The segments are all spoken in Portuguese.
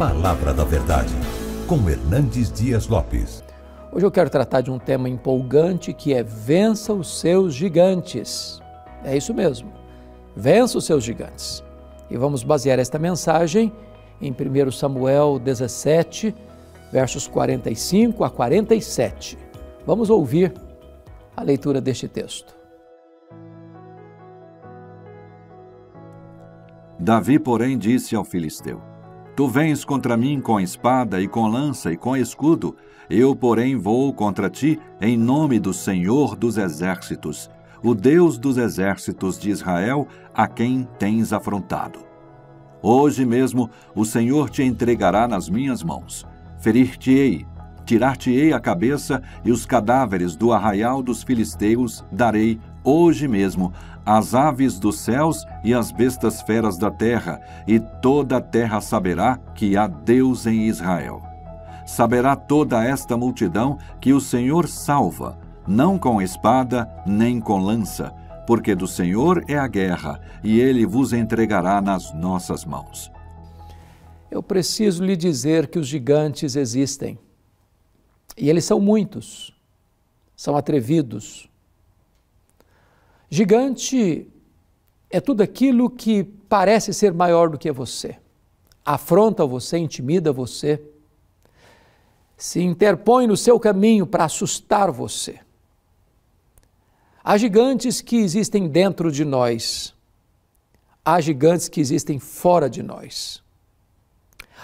Palavra da Verdade, com Hernandes Dias Lopes. Hoje eu quero tratar de um tema empolgante que é vença os seus gigantes. É isso mesmo, vença os seus gigantes. E vamos basear esta mensagem em 1 Samuel 17, versos 45 a 47. Vamos ouvir a leitura deste texto. Davi, porém, disse ao filisteu: Tu vens contra mim com espada e com lança e com escudo, eu, porém, vou contra ti em nome do Senhor dos Exércitos, o Deus dos Exércitos de Israel, a quem tens afrontado. Hoje mesmo o Senhor te entregará nas minhas mãos. Ferir-te-ei, tirar-te-ei a cabeça e os cadáveres do arraial dos filisteus darei hoje mesmo, as aves dos céus e as bestas feras da terra, e toda a terra saberá que há Deus em Israel. Saberá toda esta multidão que o Senhor salva, não com espada nem com lança, porque do Senhor é a guerra, e ele vos entregará nas nossas mãos. Eu preciso lhe dizer que os gigantes existem. E eles são muitos, são atrevidos, Gigante é tudo aquilo que parece ser maior do que você, afronta você, intimida você, se interpõe no seu caminho para assustar você. Há gigantes que existem dentro de nós, há gigantes que existem fora de nós.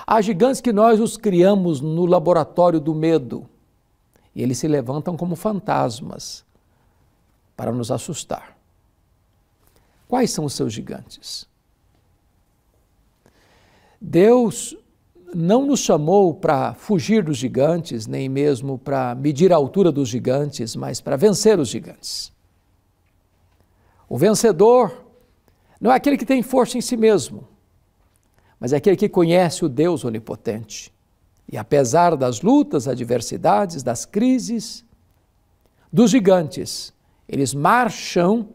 Há gigantes que nós os criamos no laboratório do medo e eles se levantam como fantasmas para nos assustar. Quais são os seus gigantes? Deus não nos chamou para fugir dos gigantes, nem mesmo para medir a altura dos gigantes, mas para vencer os gigantes. O vencedor não é aquele que tem força em si mesmo, mas é aquele que conhece o Deus onipotente. E apesar das lutas, adversidades, das crises, dos gigantes, eles marcham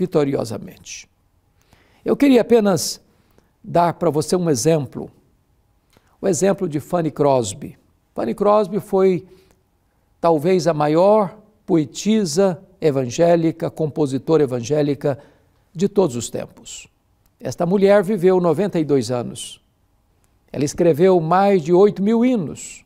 vitoriosamente. Eu queria apenas dar para você um exemplo, o exemplo de Fanny Crosby. Fanny Crosby foi talvez a maior poetisa evangélica, compositora evangélica de todos os tempos. Esta mulher viveu 92 anos. Ela escreveu mais de 8 mil hinos.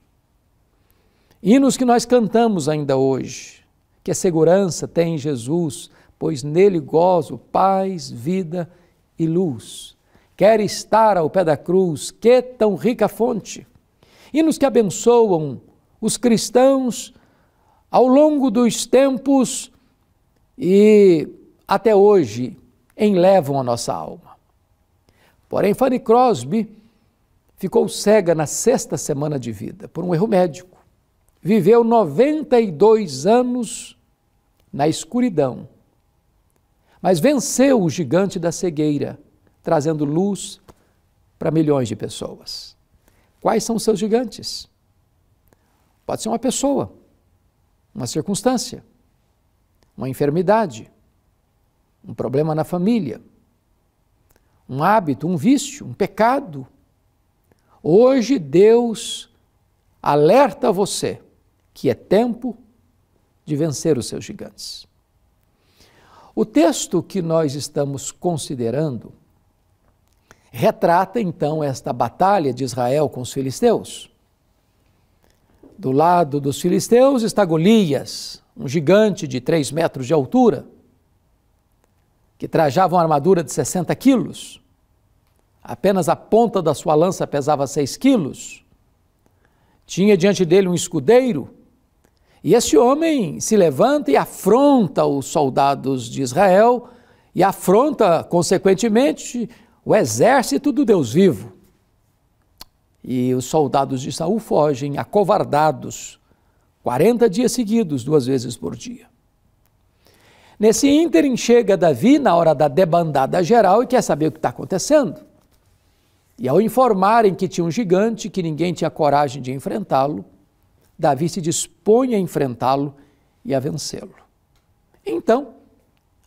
Hinos que nós cantamos ainda hoje. Que a segurança tem Jesus, pois nele gozo paz, vida e luz. Quer estar ao pé da cruz, que tão rica fonte! E nos que abençoam os cristãos ao longo dos tempos e até hoje enlevam a nossa alma. Porém, Fanny Crosby ficou cega na sexta semana de vida por um erro médico. Viveu 92 anos na escuridão mas venceu o gigante da cegueira, trazendo luz para milhões de pessoas. Quais são os seus gigantes? Pode ser uma pessoa, uma circunstância, uma enfermidade, um problema na família, um hábito, um vício, um pecado. Hoje Deus alerta você que é tempo de vencer os seus gigantes. O texto que nós estamos considerando retrata então esta batalha de Israel com os filisteus. Do lado dos filisteus está Golias, um gigante de 3 metros de altura, que trajava uma armadura de 60 quilos. Apenas a ponta da sua lança pesava 6 quilos. Tinha diante dele um escudeiro e esse homem se levanta e afronta os soldados de Israel e afronta, consequentemente, o exército do Deus vivo. E os soldados de Saul fogem, acovardados, 40 dias seguidos, duas vezes por dia. Nesse ínterim chega Davi na hora da debandada geral e quer saber o que está acontecendo. E ao informarem que tinha um gigante, que ninguém tinha coragem de enfrentá-lo, Davi se dispõe a enfrentá-lo e a vencê-lo. Então,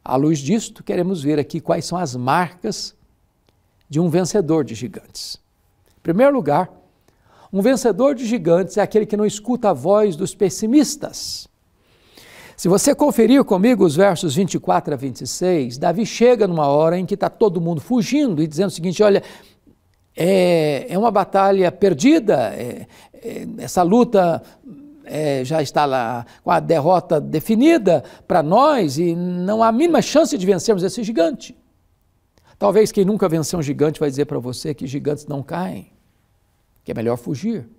à luz disto, queremos ver aqui quais são as marcas de um vencedor de gigantes. Em primeiro lugar, um vencedor de gigantes é aquele que não escuta a voz dos pessimistas. Se você conferir comigo os versos 24 a 26, Davi chega numa hora em que está todo mundo fugindo e dizendo o seguinte: olha, é, é uma batalha perdida, é, é, essa luta é, já está lá com a derrota definida para nós e não há a mínima chance de vencermos esse gigante. Talvez quem nunca venceu um gigante vai dizer para você que gigantes não caem, que é melhor fugir,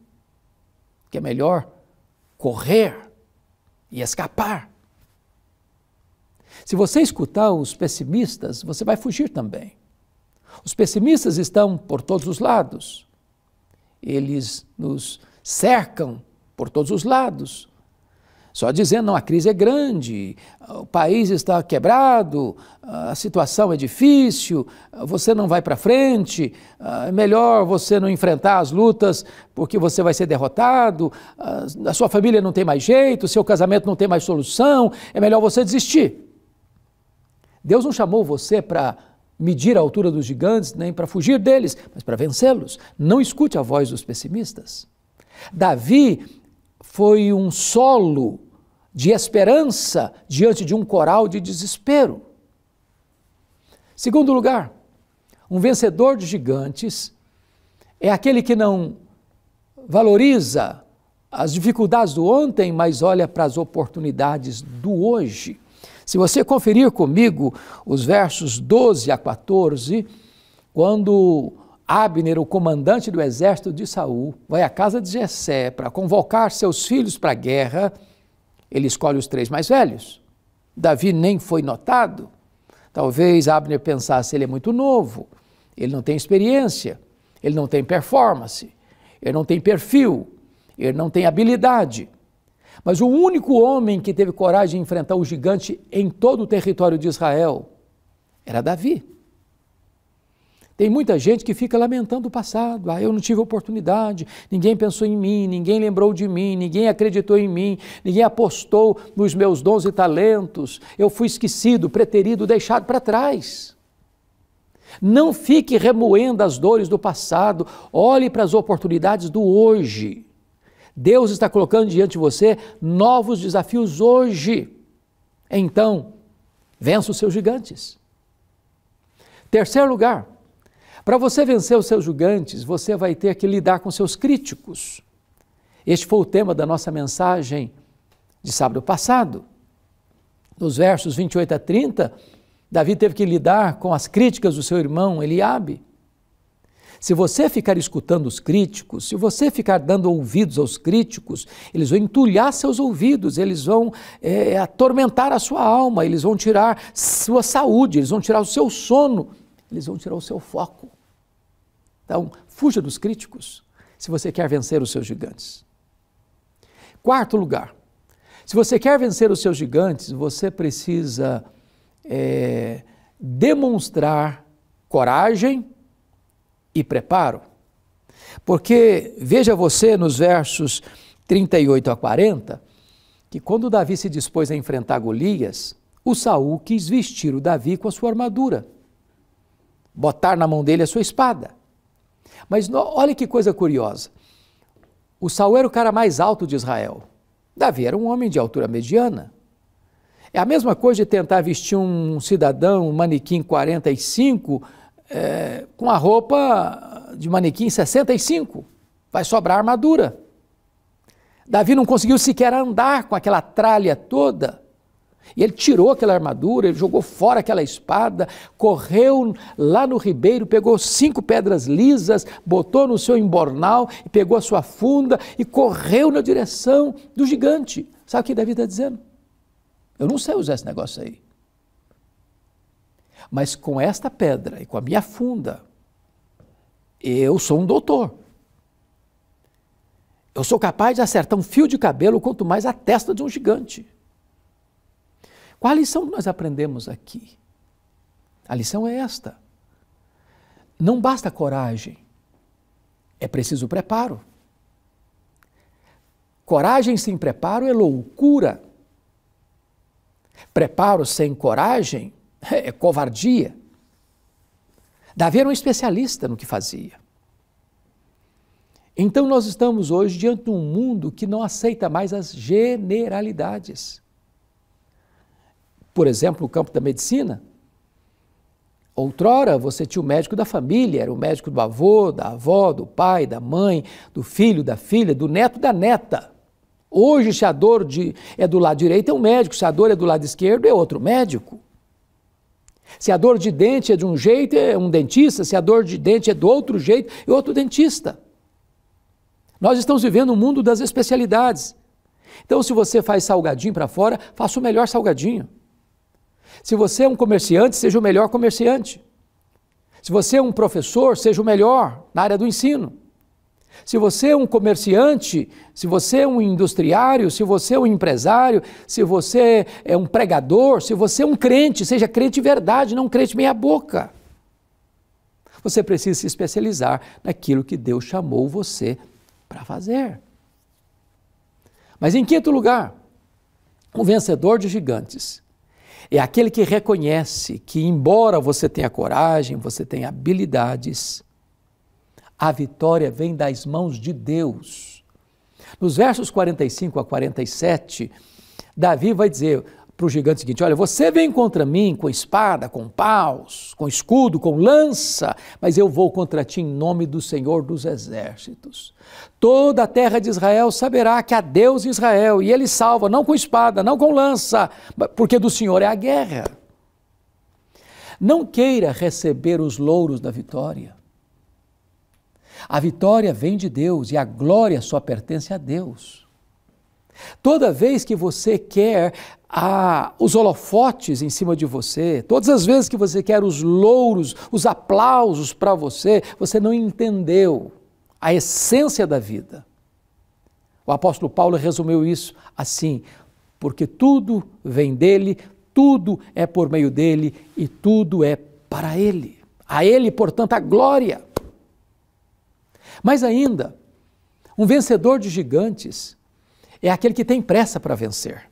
que é melhor correr e escapar. Se você escutar os pessimistas, você vai fugir também. Os pessimistas estão por todos os lados. Eles nos cercam por todos os lados. Só dizendo, não, a crise é grande, o país está quebrado, a situação é difícil, você não vai para frente, ah, é melhor você não enfrentar as lutas porque você vai ser derrotado, ah, a sua família não tem mais jeito, o seu casamento não tem mais solução, é melhor você desistir. Deus não chamou você para medir a altura dos gigantes, nem para fugir deles, mas para vencê-los. Não escute a voz dos pessimistas. Davi foi um solo de esperança diante de um coral de desespero. Segundo lugar, um vencedor de gigantes é aquele que não valoriza as dificuldades do ontem, mas olha para as oportunidades do hoje. Se você conferir comigo os versos 12 a 14, quando Abner, o comandante do exército de Saul, vai à casa de Jessé para convocar seus filhos para a guerra, ele escolhe os três mais velhos. Davi nem foi notado. Talvez Abner pensasse, ele é muito novo, ele não tem experiência, ele não tem performance, ele não tem perfil, ele não tem habilidade. Mas o único homem que teve coragem de enfrentar o gigante em todo o território de Israel era Davi. Tem muita gente que fica lamentando o passado. Ah, eu não tive oportunidade, ninguém pensou em mim, ninguém lembrou de mim, ninguém acreditou em mim, ninguém apostou nos meus dons e talentos. Eu fui esquecido, preterido, deixado para trás. Não fique remoendo as dores do passado, olhe para as oportunidades do hoje. Deus está colocando diante de você novos desafios hoje. Então, vença os seus gigantes. Terceiro lugar, para você vencer os seus gigantes, você vai ter que lidar com seus críticos. Este foi o tema da nossa mensagem de sábado passado. Nos versos 28 a 30, Davi teve que lidar com as críticas do seu irmão Eliabe. Se você ficar escutando os críticos, se você ficar dando ouvidos aos críticos, eles vão entulhar seus ouvidos, eles vão é, atormentar a sua alma, eles vão tirar sua saúde, eles vão tirar o seu sono, eles vão tirar o seu foco. Então, fuja dos críticos se você quer vencer os seus gigantes. Quarto lugar, se você quer vencer os seus gigantes, você precisa é, demonstrar coragem e preparo. Porque veja você nos versos 38 a 40, que quando Davi se dispôs a enfrentar Golias, o Saul quis vestir o Davi com a sua armadura, botar na mão dele a sua espada. Mas olha que coisa curiosa. O Saul era o cara mais alto de Israel. Davi era um homem de altura mediana. É a mesma coisa de tentar vestir um cidadão, um manequim 45, é, com a roupa de manequim 65, vai sobrar armadura. Davi não conseguiu sequer andar com aquela tralha toda. E ele tirou aquela armadura, ele jogou fora aquela espada, correu lá no ribeiro, pegou cinco pedras lisas, botou no seu embornal, pegou a sua funda e correu na direção do gigante. Sabe o que Davi está dizendo? Eu não sei usar esse negócio aí. Mas com esta pedra e com a minha funda, eu sou um doutor. Eu sou capaz de acertar um fio de cabelo, quanto mais a testa de um gigante. Qual a lição que nós aprendemos aqui? A lição é esta. Não basta coragem, é preciso preparo. Coragem sem preparo é loucura. Preparo sem coragem é, é covardia. Davi era um especialista no que fazia. Então nós estamos hoje diante de um mundo que não aceita mais as generalidades. Por exemplo, o campo da medicina. Outrora você tinha o médico da família, era o médico do avô, da avó, do pai, da mãe, do filho, da filha, do neto, da neta. Hoje, se a dor de, é do lado direito, é um médico, se a dor é do lado esquerdo, é outro médico. Se a dor de dente é de um jeito, é um dentista, se a dor de dente é do outro jeito, é outro dentista. Nós estamos vivendo o um mundo das especialidades. Então, se você faz salgadinho para fora, faça o melhor salgadinho. Se você é um comerciante, seja o melhor comerciante. Se você é um professor, seja o melhor na área do ensino. Se você é um comerciante, se você é um industriário, se você é um empresário, se você é um pregador, se você é um crente, seja crente de verdade, não crente meia-boca. Você precisa se especializar naquilo que Deus chamou você para fazer. Mas em quinto lugar, o vencedor de gigantes é aquele que reconhece que, embora você tenha coragem, você tenha habilidades, a vitória vem das mãos de Deus. Nos versos 45 a 47, Davi vai dizer para o gigante o seguinte: Olha, você vem contra mim com espada, com paus, com escudo, com lança, mas eu vou contra ti em nome do Senhor dos Exércitos. Toda a terra de Israel saberá que há Deus em Israel, e ele salva, não com espada, não com lança, porque do Senhor é a guerra. Não queira receber os louros da vitória. A vitória vem de Deus e a glória só pertence a Deus. Toda vez que você quer ah, os holofotes em cima de você, todas as vezes que você quer os louros, os aplausos para você, você não entendeu a essência da vida. O apóstolo Paulo resumiu isso assim: porque tudo vem dele, tudo é por meio dele e tudo é para ele. A ele, portanto, a glória. Mas ainda, um vencedor de gigantes é aquele que tem pressa para vencer.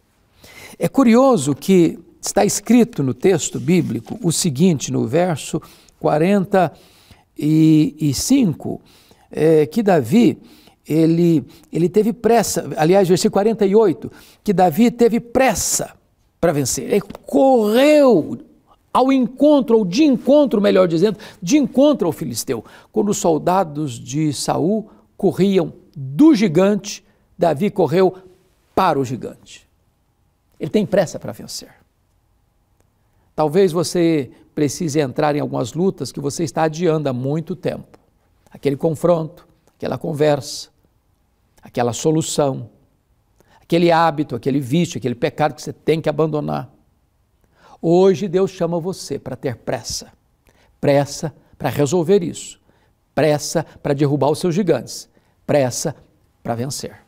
É curioso que está escrito no texto bíblico o seguinte, no verso 45, é, que Davi ele, ele teve pressa, aliás, versículo 48, que Davi teve pressa para vencer. Ele correu ao encontro, ou de encontro, melhor dizendo, de encontro ao filisteu, quando os soldados de Saul corriam do gigante, Davi correu para o gigante. Ele tem pressa para vencer. Talvez você precise entrar em algumas lutas que você está adiando há muito tempo. Aquele confronto, aquela conversa, aquela solução, aquele hábito, aquele vício, aquele pecado que você tem que abandonar. Hoje Deus chama você para ter pressa. Pressa para resolver isso. Pressa para derrubar os seus gigantes. Pressa para vencer.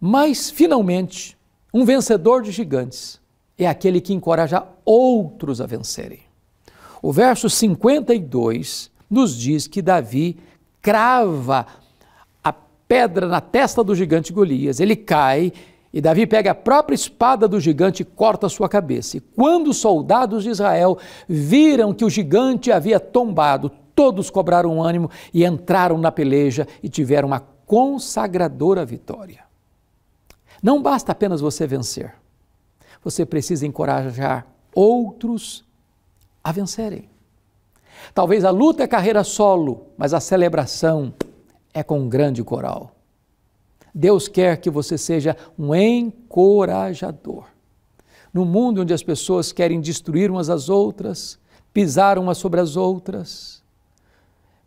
Mas, finalmente, um vencedor de gigantes é aquele que encoraja outros a vencerem. O verso 52 nos diz que Davi crava a pedra na testa do gigante Golias, ele cai e Davi pega a própria espada do gigante e corta sua cabeça. E quando os soldados de Israel viram que o gigante havia tombado, todos cobraram ânimo e entraram na peleja e tiveram uma consagradora vitória. Não basta apenas você vencer. Você precisa encorajar outros a vencerem. Talvez a luta é carreira solo, mas a celebração é com um grande coral. Deus quer que você seja um encorajador. No mundo onde as pessoas querem destruir umas às outras, pisar umas sobre as outras,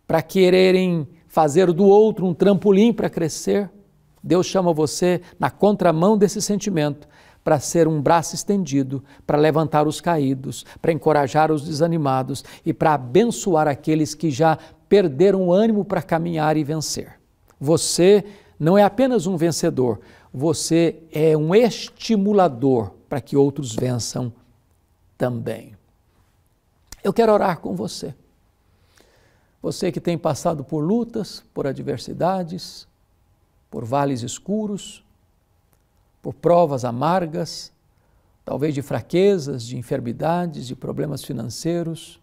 para quererem fazer do outro um trampolim para crescer, Deus chama você na contramão desse sentimento para ser um braço estendido, para levantar os caídos, para encorajar os desanimados e para abençoar aqueles que já perderam o ânimo para caminhar e vencer. Você não é apenas um vencedor, você é um estimulador para que outros vençam também. Eu quero orar com você. Você que tem passado por lutas, por adversidades, por vales escuros, por provas amargas, talvez de fraquezas, de enfermidades, de problemas financeiros,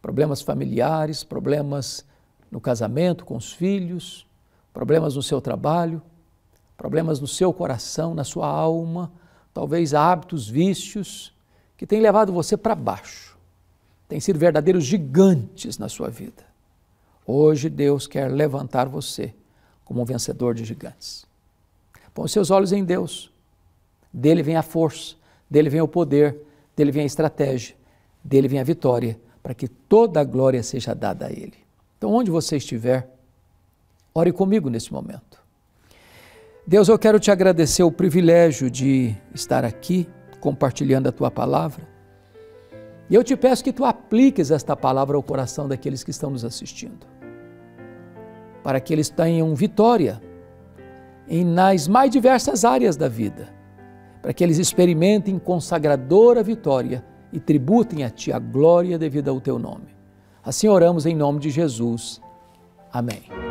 problemas familiares, problemas no casamento, com os filhos, problemas no seu trabalho, problemas no seu coração, na sua alma, talvez hábitos, vícios que têm levado você para baixo, têm sido verdadeiros gigantes na sua vida. Hoje Deus quer levantar você como um vencedor de gigantes. Põe seus olhos em Deus. Dele vem a força, dele vem o poder, dele vem a estratégia, dele vem a vitória, para que toda a glória seja dada a Ele. Então, onde você estiver, Ore comigo nesse momento. Deus, eu quero te agradecer o privilégio de estar aqui compartilhando a tua palavra. E eu te peço que tu apliques esta palavra ao coração daqueles que estão nos assistindo, para que eles tenham vitória em nas mais diversas áreas da vida, para que eles experimentem consagradora vitória e tributem a ti a glória devida ao teu nome. Assim oramos em nome de Jesus. Amém.